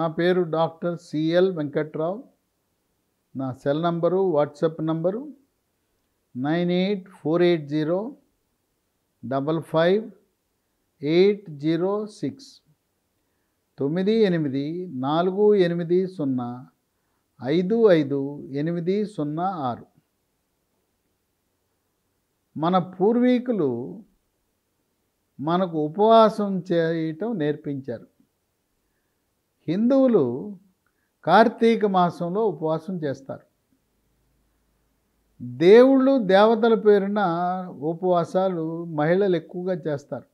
నా పేరు doctor CL Venkatrao నా cell number WhatsApp number nine eight four eight zero double five eight zero six తొమ్మిది ఎనిమిది నాలుగు ఎనిమిది సున్నా ఐదు ఐదు ఎనిమిది సున్నా ఆరు మన పూర్వీకులు మనకు ఉపవాసం చేయటం నేర్పించారు హిందువులు కార్తీక మాసంలో ఉపవాసం చేస్తారు దేవుళ్ళు దేవతల పేరున ఉపవాసాలు మహిళలు ఎక్కువగా చేస్తారు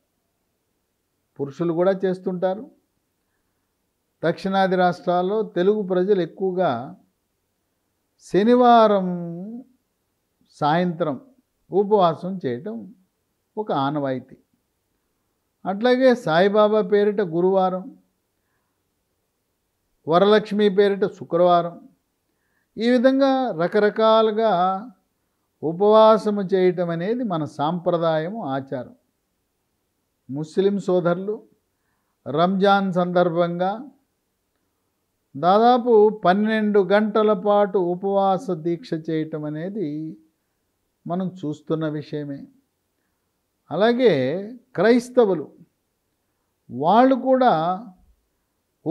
పురుషులు కూడా చేస్తుంటారు దక్షిణాది రాష్ట్రాల్లో తెలుగు ప్రజలు ఎక్కువగా శనివారం సాయంత్రం ఉపవాసం చేయటం ఒక ఆనవాయితీ అట్లాగే సాయిబాబా పేరిట గురువారం వరలక్ష్మి పేరిట శుక్రవారం ఈ విధంగా రకరకాలుగా ఉపవాసము చేయటం అనేది మన సాంప్రదాయము ఆచారం ముస్లిం సోదరులు రంజాన్ సందర్భంగా దాదాపు పన్నెండు గంటల పాటు ఉపవాస దీక్ష చేయటం అనేది మనం చూస్తున్న విషయమే అలాగే క్రైస్తవులు వాళ్ళు కూడా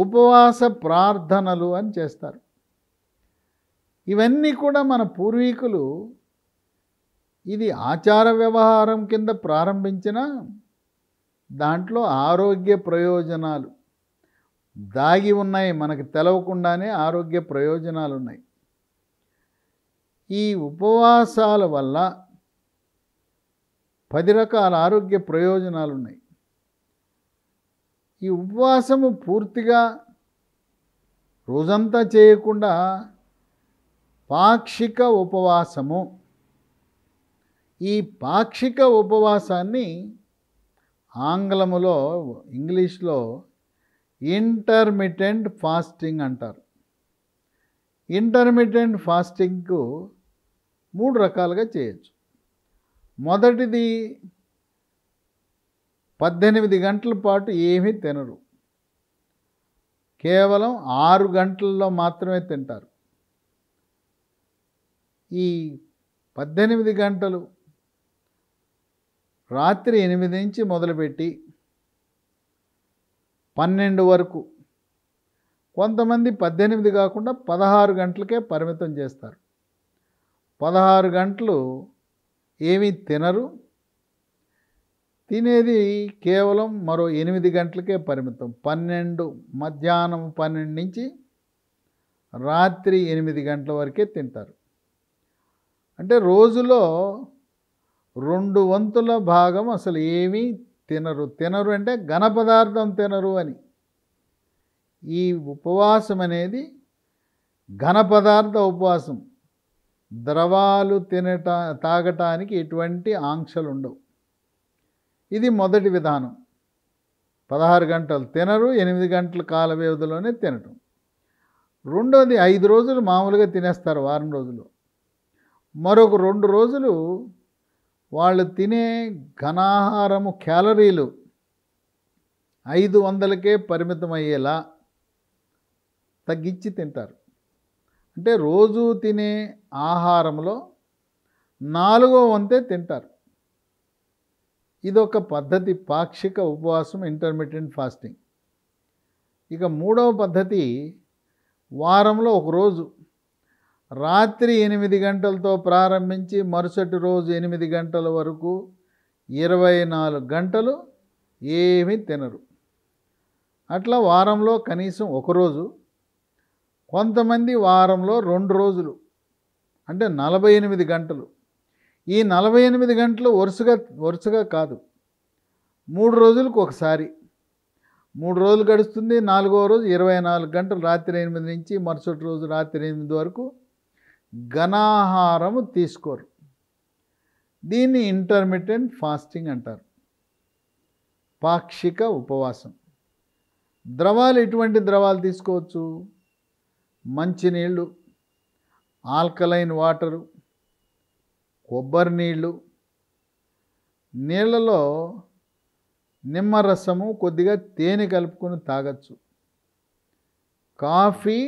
ఉపవాస ప్రార్థనలు అని చేస్తారు ఇవన్నీ కూడా మన పూర్వీకులు ఇది ఆచార వ్యవహారం కింద ప్రారంభించిన దాంట్లో ఆరోగ్య ప్రయోజనాలు దాగి ఉన్నాయి మనకు తెలవకుండానే ఆరోగ్య ప్రయోజనాలు ఉన్నాయి ఈ ఉపవాసాల వల్ల పది రకాల ఆరోగ్య ప్రయోజనాలు ఉన్నాయి ఈ ఉపవాసము పూర్తిగా రోజంతా చేయకుండా పాక్షిక ఉపవాసము ఈ పాక్షిక ఉపవాసాన్ని ఆంగ్లములో ఇంగ్లీష్లో ఇంటర్మిటెంట్ ఫాస్టింగ్ అంటారు ఇంటర్మిటెంట్ ఫాస్టింగ్కు మూడు రకాలుగా చేయొచ్చు మొదటిది పద్దెనిమిది గంటల పాటు ఏమీ తినరు కేవలం ఆరు గంటల్లో మాత్రమే తింటారు ఈ పద్దెనిమిది గంటలు రాత్రి ఎనిమిది నుంచి మొదలుపెట్టి పన్నెండు వరకు కొంతమంది పద్దెనిమిది కాకుండా పదహారు గంటలకే పరిమితం చేస్తారు పదహారు గంటలు ఏమీ తినరు తినేది కేవలం మరో ఎనిమిది గంటలకే పరిమితం పన్నెండు మధ్యాహ్నం పన్నెండు నుంచి రాత్రి ఎనిమిది గంటల వరకే తింటారు అంటే రోజులో రెండు వంతుల భాగం అసలు ఏమీ తినరు తినరు అంటే ఘన పదార్థం తినరు అని ఈ ఉపవాసం అనేది ఘన పదార్థ ఉపవాసం ద్రవాలు తినట తాగటానికి ఎటువంటి ఆంక్షలు ఉండవు ఇది మొదటి విధానం పదహారు గంటలు తినరు ఎనిమిది గంటల కాల వ్యవధిలోనే తినటం రెండోది ఐదు రోజులు మామూలుగా తినేస్తారు వారం రోజులు మరొక రెండు రోజులు వాళ్ళు తినే ఘనాహారము క్యాలరీలు ఐదు వందలకే పరిమితమయ్యేలా తగ్గించి తింటారు అంటే రోజు తినే ఆహారంలో నాలుగో వంతే తింటారు ఇదొక పద్ధతి పాక్షిక ఉపవాసం ఇంటర్మీడియట్ ఫాస్టింగ్ ఇక మూడవ పద్ధతి వారంలో ఒకరోజు రాత్రి ఎనిమిది గంటలతో ప్రారంభించి మరుసటి రోజు ఎనిమిది గంటల వరకు ఇరవై నాలుగు గంటలు ఏమీ తినరు అట్లా వారంలో కనీసం ఒకరోజు కొంతమంది వారంలో రెండు రోజులు అంటే నలభై ఎనిమిది గంటలు ఈ నలభై ఎనిమిది గంటలు వరుసగా వరుసగా కాదు మూడు రోజులకు ఒకసారి మూడు రోజులు గడుస్తుంది నాలుగో రోజు ఇరవై నాలుగు గంటలు రాత్రి ఎనిమిది నుంచి మరుసటి రోజు రాత్రి ఎనిమిది వరకు ఘనాహారము తీసుకోరు దీన్ని ఇంటర్మీడియట్ ఫాస్టింగ్ అంటారు పాక్షిక ఉపవాసం ద్రవాలు ఎటువంటి ద్రవాలు తీసుకోవచ్చు మంచినీళ్ళు ఆల్కలైన్ వాటరు కొబ్బరి నీళ్ళు నీళ్ళలో నిమ్మరసము కొద్దిగా తేనె కలుపుకొని తాగచ్చు కాఫీ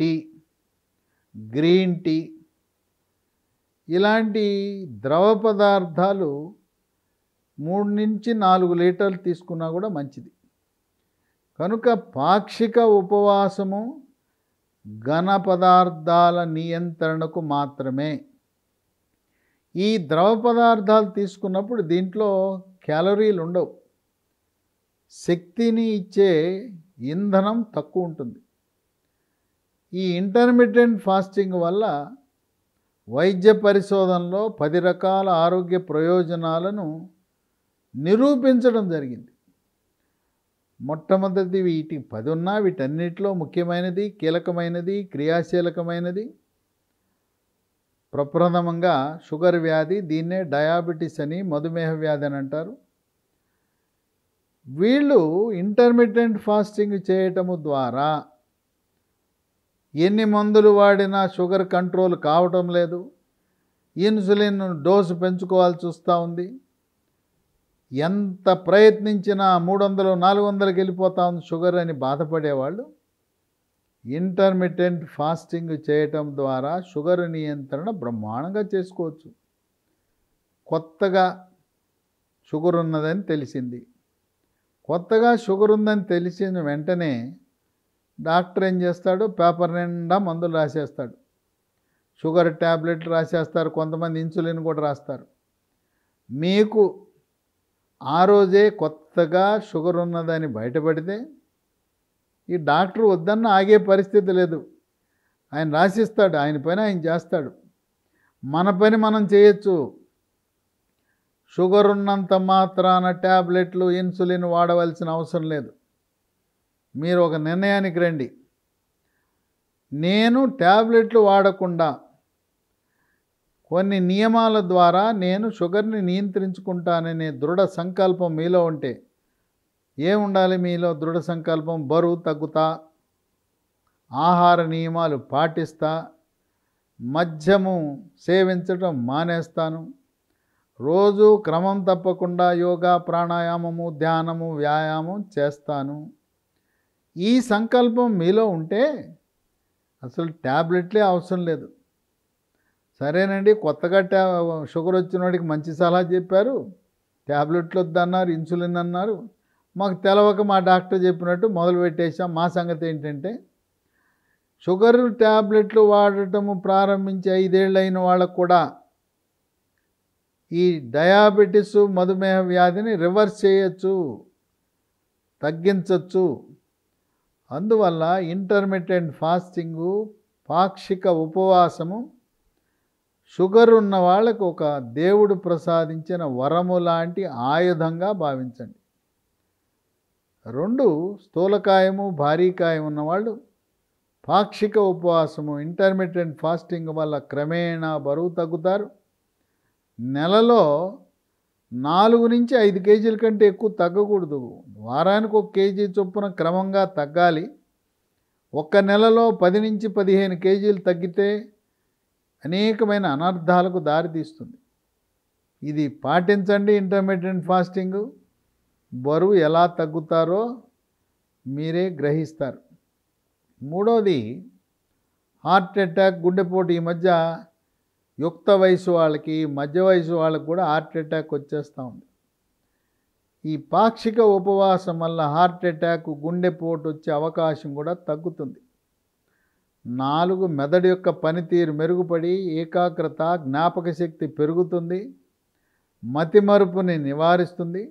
టీ గ్రీన్ టీ ఇలాంటి ద్రవ పదార్థాలు మూడు నుంచి నాలుగు లీటర్లు తీసుకున్నా కూడా మంచిది కనుక పాక్షిక ఉపవాసము ఘన పదార్థాల నియంత్రణకు మాత్రమే ఈ ద్రవ పదార్థాలు తీసుకున్నప్పుడు దీంట్లో క్యాలరీలు ఉండవు శక్తిని ఇచ్చే ఇంధనం తక్కువ ఉంటుంది ఈ ఇంటర్మీడియట్ ఫాస్టింగ్ వల్ల వైద్య పరిశోధనలో పది రకాల ఆరోగ్య ప్రయోజనాలను నిరూపించడం జరిగింది మొట్టమొదటిది వీటి పది ఉన్నా వీటన్నిటిలో ముఖ్యమైనది కీలకమైనది క్రియాశీలకమైనది ప్రప్రథమంగా షుగర్ వ్యాధి దీన్నే డయాబెటీస్ అని మధుమేహ వ్యాధి అని అంటారు వీళ్ళు ఇంటర్మీడియంట్ ఫాస్టింగ్ చేయటము ద్వారా ఎన్ని మందులు వాడినా షుగర్ కంట్రోల్ కావటం లేదు ఇన్సులిన్ డోసు పెంచుకోవాల్సి వస్తూ ఉంది ఎంత ప్రయత్నించినా మూడు వందలు నాలుగు వందలకి వెళ్ళిపోతూ ఉంది షుగర్ అని బాధపడేవాళ్ళు ఇంటర్మీడియట్ ఫాస్టింగ్ చేయటం ద్వారా షుగర్ నియంత్రణ బ్రహ్మాండంగా చేసుకోవచ్చు కొత్తగా షుగర్ ఉన్నదని తెలిసింది కొత్తగా షుగర్ ఉందని తెలిసిన వెంటనే డాక్టర్ ఏం చేస్తాడు పేపర్ నిండా మందులు రాసేస్తాడు షుగర్ ట్యాబ్లెట్లు రాసేస్తారు కొంతమంది ఇన్సులిన్ కూడా రాస్తారు మీకు ఆ రోజే కొత్తగా షుగర్ ఉన్నదని బయటపడితే ఈ డాక్టర్ వద్దన్న ఆగే పరిస్థితి లేదు ఆయన రాసిస్తాడు ఆయన పని ఆయన చేస్తాడు మన పని మనం చేయొచ్చు షుగర్ ఉన్నంత మాత్రాన ట్యాబ్లెట్లు ఇన్సులిన్ వాడవలసిన అవసరం లేదు మీరు ఒక నిర్ణయానికి రండి నేను ట్యాబ్లెట్లు వాడకుండా కొన్ని నియమాల ద్వారా నేను షుగర్ని నియంత్రించుకుంటాననే దృఢ సంకల్పం మీలో ఉంటే ఏ ఉండాలి మీలో దృఢ సంకల్పం బరువు తగ్గుతా ఆహార నియమాలు పాటిస్తా మద్యము సేవించటం మానేస్తాను రోజు క్రమం తప్పకుండా యోగా ప్రాణాయామము ధ్యానము వ్యాయామం చేస్తాను ఈ సంకల్పం మీలో ఉంటే అసలు ట్యాబ్లెట్లే అవసరం లేదు సరేనండి కొత్తగా ట్యా షుగర్ వచ్చిన వాడికి మంచి సలహా చెప్పారు ట్యాబ్లెట్లు వద్దన్నారు ఇన్సులిన్ అన్నారు మాకు తెలవక మా డాక్టర్ చెప్పినట్టు మొదలు పెట్టేసాం మా సంగతి ఏంటంటే షుగర్ ట్యాబ్లెట్లు వాడటము ప్రారంభించి ఐదేళ్ళు అయిన వాళ్ళకు కూడా ఈ డయాబెటిస్ మధుమేహ వ్యాధిని రివర్స్ చేయొచ్చు తగ్గించవచ్చు అందువల్ల ఇంటర్మీడియట్ ఫాస్టింగు పాక్షిక ఉపవాసము షుగర్ ఉన్న వాళ్ళకు ఒక దేవుడు ప్రసాదించిన వరము లాంటి ఆయుధంగా భావించండి రెండు స్థూలకాయము భారీ కాయం ఉన్నవాళ్ళు పాక్షిక ఉపవాసము ఇంటర్మీడియట్ ఫాస్టింగ్ వల్ల క్రమేణా బరువు తగ్గుతారు నెలలో నాలుగు నుంచి ఐదు కేజీల కంటే ఎక్కువ తగ్గకూడదు వారానికి ఒక కేజీ చొప్పున క్రమంగా తగ్గాలి ఒక్క నెలలో పది నుంచి పదిహేను కేజీలు తగ్గితే అనేకమైన అనర్థాలకు దారితీస్తుంది ఇది పాటించండి ఇంటర్మీడియట్ ఫాస్టింగు బరువు ఎలా తగ్గుతారో మీరే గ్రహిస్తారు మూడవది హార్ట్ అటాక్ గుండెపోటు ఈ మధ్య యుక్త వయసు వాళ్ళకి మధ్య వయసు వాళ్ళకి కూడా హార్ట్ అటాక్ వచ్చేస్తూ ఉంది ఈ పాక్షిక ఉపవాసం వల్ల హార్ట్ అటాక్ గుండెపోటు వచ్చే అవకాశం కూడా తగ్గుతుంది నాలుగు మెదడు యొక్క పనితీరు మెరుగుపడి ఏకాగ్రత జ్ఞాపక శక్తి పెరుగుతుంది మతిమరుపుని నివారిస్తుంది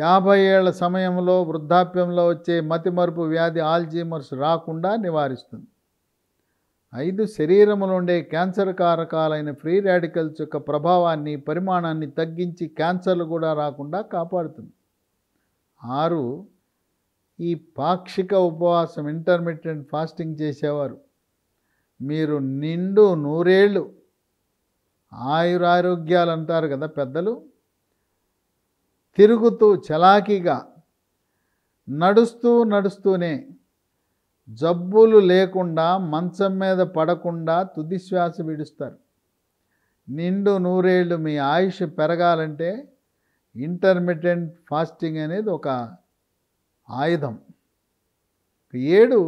యాభై ఏళ్ల సమయంలో వృద్ధాప్యంలో వచ్చే మతిమరుపు వ్యాధి ఆల్జీమర్స్ రాకుండా నివారిస్తుంది ఐదు శరీరంలో ఉండే క్యాన్సర్ కారకాలైన ఫ్రీ రాడికల్స్ యొక్క ప్రభావాన్ని పరిమాణాన్ని తగ్గించి క్యాన్సర్లు కూడా రాకుండా కాపాడుతుంది ఆరు ఈ పాక్షిక ఉపవాసం ఇంటర్మీడియట్ ఫాస్టింగ్ చేసేవారు మీరు నిండు నూరేళ్ళు ఆయురారోగ్యాలు అంటారు కదా పెద్దలు తిరుగుతూ చలాకీగా నడుస్తూ నడుస్తూనే జబ్బులు లేకుండా మంచం మీద పడకుండా తుదిశ్వాస విడుస్తారు నిండు నూరేళ్ళు మీ ఆయుష్ పెరగాలంటే ఇంటర్మీడియంట్ ఫాస్టింగ్ అనేది ఒక ఆయుధం ఏడు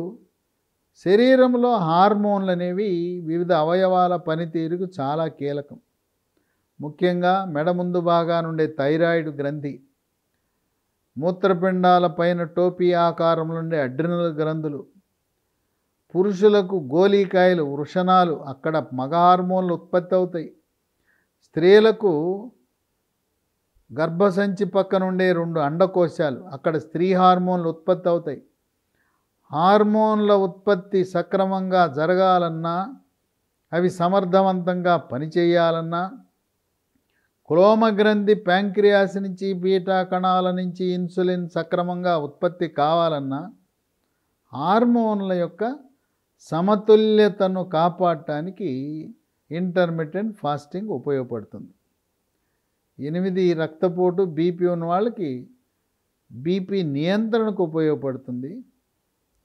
శరీరంలో హార్మోన్లు అనేవి వివిధ అవయవాల పనితీరుకు చాలా కీలకం ముఖ్యంగా మెడ ముందు భాగానుండే థైరాయిడ్ గ్రంథి మూత్రపిండాల పైన టోపీ ఆకారంలో ఉండే అడ్రినల్ గ్రంథులు పురుషులకు గోలీకాయలు వృషణాలు అక్కడ మగ హార్మోన్లు ఉత్పత్తి అవుతాయి స్త్రీలకు గర్భసంచి పక్కనుండే రెండు అండకోశాలు అక్కడ స్త్రీ హార్మోన్లు ఉత్పత్తి అవుతాయి హార్మోన్ల ఉత్పత్తి సక్రమంగా జరగాలన్నా అవి సమర్థవంతంగా పనిచేయాలన్నా క్లోమగ్రంథి ప్యాంక్రియాస్ నుంచి బీటా కణాల నుంచి ఇన్సులిన్ సక్రమంగా ఉత్పత్తి కావాలన్నా హార్మోన్ల యొక్క సమతుల్యతను కాపాడటానికి ఇంటర్మీడియట్ ఫాస్టింగ్ ఉపయోగపడుతుంది ఎనిమిది రక్తపోటు బీపీ ఉన్న వాళ్ళకి బీపీ నియంత్రణకు ఉపయోగపడుతుంది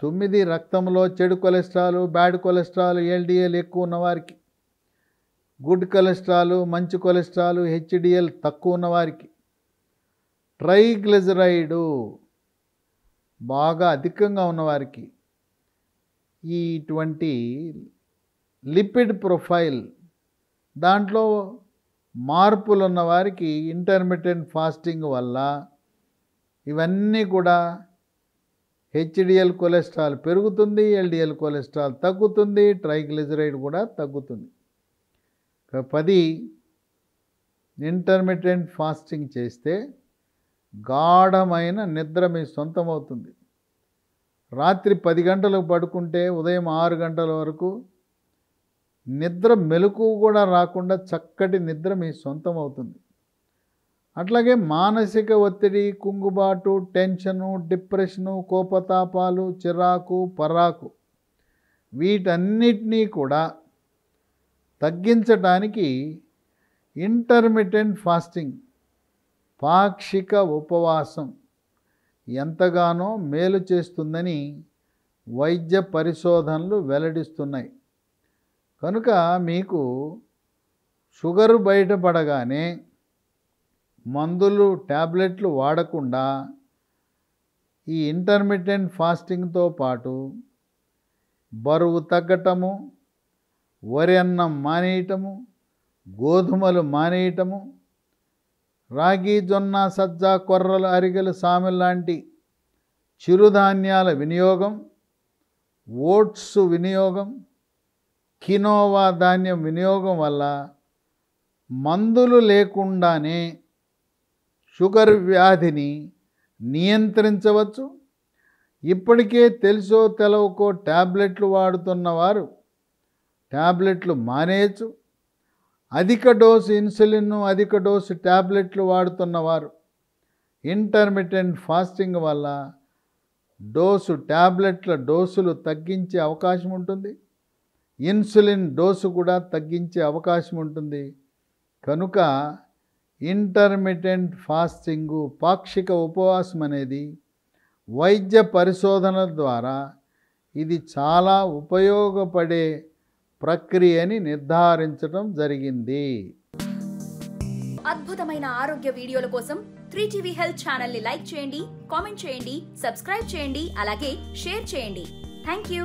తొమ్మిది రక్తంలో చెడు కొలెస్ట్రాల్ బ్యాడ్ కొలెస్ట్రాల్ ఎల్డిఎల్ ఎక్కువ ఉన్నవారికి గుడ్ కొలెస్ట్రాల్ మంచి కొలెస్ట్రాల్ హెచ్డిఎల్ తక్కువ ఉన్నవారికి ట్రైగ్లిజరైడు బాగా అధికంగా ఉన్నవారికి ఇటువంటి లిపిడ్ ప్రొఫైల్ దాంట్లో మార్పులు ఉన్నవారికి ఇంటర్మీడియట్ ఫాస్టింగ్ వల్ల ఇవన్నీ కూడా హెచ్డిఎల్ కొలెస్ట్రాల్ పెరుగుతుంది ఎల్డిఎల్ కొలెస్ట్రాల్ తగ్గుతుంది ట్రైగ్లిజరైడ్ కూడా తగ్గుతుంది పది ఇంటర్మీడియట్ ఫాస్టింగ్ చేస్తే గాఢమైన నిద్ర మీ సొంతమవుతుంది రాత్రి పది గంటలకు పడుకుంటే ఉదయం ఆరు గంటల వరకు నిద్ర మెలకు కూడా రాకుండా చక్కటి నిద్ర మీ సొంతం అవుతుంది అట్లాగే మానసిక ఒత్తిడి కుంగుబాటు టెన్షను డిప్రెషను కోపతాపాలు చిరాకు పరాకు వీటన్నిటినీ కూడా తగ్గించడానికి ఇంటర్మిటెంట్ ఫాస్టింగ్ పాక్షిక ఉపవాసం ఎంతగానో మేలు చేస్తుందని వైద్య పరిశోధనలు వెల్లడిస్తున్నాయి కనుక మీకు షుగర్ బయటపడగానే మందులు ట్యాబ్లెట్లు వాడకుండా ఈ ఇంటర్మిటెంట్ ఫాస్టింగ్తో పాటు బరువు తగ్గటము వరి అన్నం మానేయటము గోధుమలు మానేయటము రాగి జొన్న సజ్జ కొర్రలు అరిగలు సామెల్ లాంటి చిరుధాన్యాల వినియోగం ఓట్స్ వినియోగం కినోవా ధాన్యం వినియోగం వల్ల మందులు లేకుండానే షుగర్ వ్యాధిని నియంత్రించవచ్చు ఇప్పటికే తెలుసో తెలవకో ట్యాబ్లెట్లు వాడుతున్నవారు ట్యాబ్లెట్లు మానేయచ్చు అధిక డోసు ఇన్సులిన్ అధిక డోసు ట్యాబ్లెట్లు వాడుతున్నవారు ఇంటర్మీడియంట్ ఫాస్టింగ్ వల్ల డోసు ట్యాబ్లెట్ల డోసులు తగ్గించే అవకాశం ఉంటుంది ఇన్సులిన్ డోసు కూడా తగ్గించే అవకాశం ఉంటుంది కనుక ఇంటర్మిటెంట్ ఫాస్టింగు పాక్షిక ఉపవాసం అనేది వైద్య పరిశోధన ద్వారా ఇది చాలా ఉపయోగపడే ప్రక్రియని నిర్ధారించడం జరిగింది అద్భుతమైన ఆరోగ్య వీడియోల కోసం త్రీ టీవీ హెల్త్ ఛానల్ ని లైక్ చేయండి కామెంట్ చేయండి సబ్స్క్రైబ్ చేయండి అలాగే షేర్ చేయండి థ్యాంక్ యూ